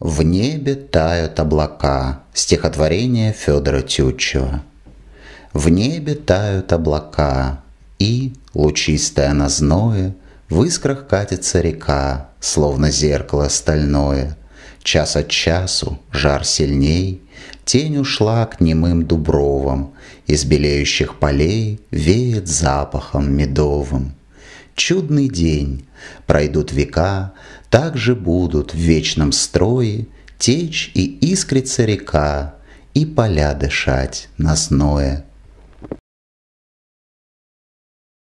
«В небе тают облака» стихотворение Федора Тютчева. «В небе тают облака, и, лучистая на зное, в искрах катится река, словно зеркало стальное. Час от часу жар сильней, тень ушла к немым дубровам, из белеющих полей веет запахом медовым чудный день. Пройдут века, так же будут в вечном строе Течь и искрится река, и поля дышать на сное.